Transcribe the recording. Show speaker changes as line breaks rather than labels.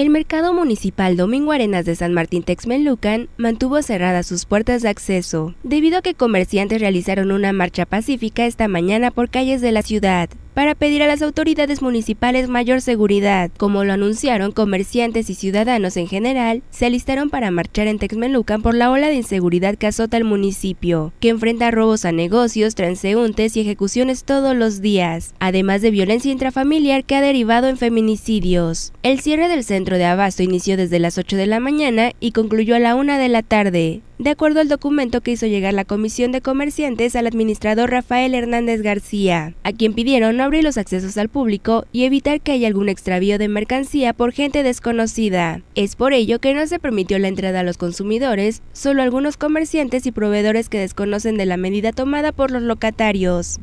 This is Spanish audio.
El mercado municipal Domingo Arenas de San Martín Texmelucan mantuvo cerradas sus puertas de acceso, debido a que comerciantes realizaron una marcha pacífica esta mañana por calles de la ciudad para pedir a las autoridades municipales mayor seguridad. Como lo anunciaron, comerciantes y ciudadanos en general se alistaron para marchar en Texmelucan por la ola de inseguridad que azota el municipio, que enfrenta robos a negocios, transeúntes y ejecuciones todos los días, además de violencia intrafamiliar que ha derivado en feminicidios. El cierre del centro de abasto inició desde las 8 de la mañana y concluyó a la 1 de la tarde de acuerdo al documento que hizo llegar la Comisión de Comerciantes al administrador Rafael Hernández García, a quien pidieron no abrir los accesos al público y evitar que haya algún extravío de mercancía por gente desconocida. Es por ello que no se permitió la entrada a los consumidores, solo algunos comerciantes y proveedores que desconocen de la medida tomada por los locatarios.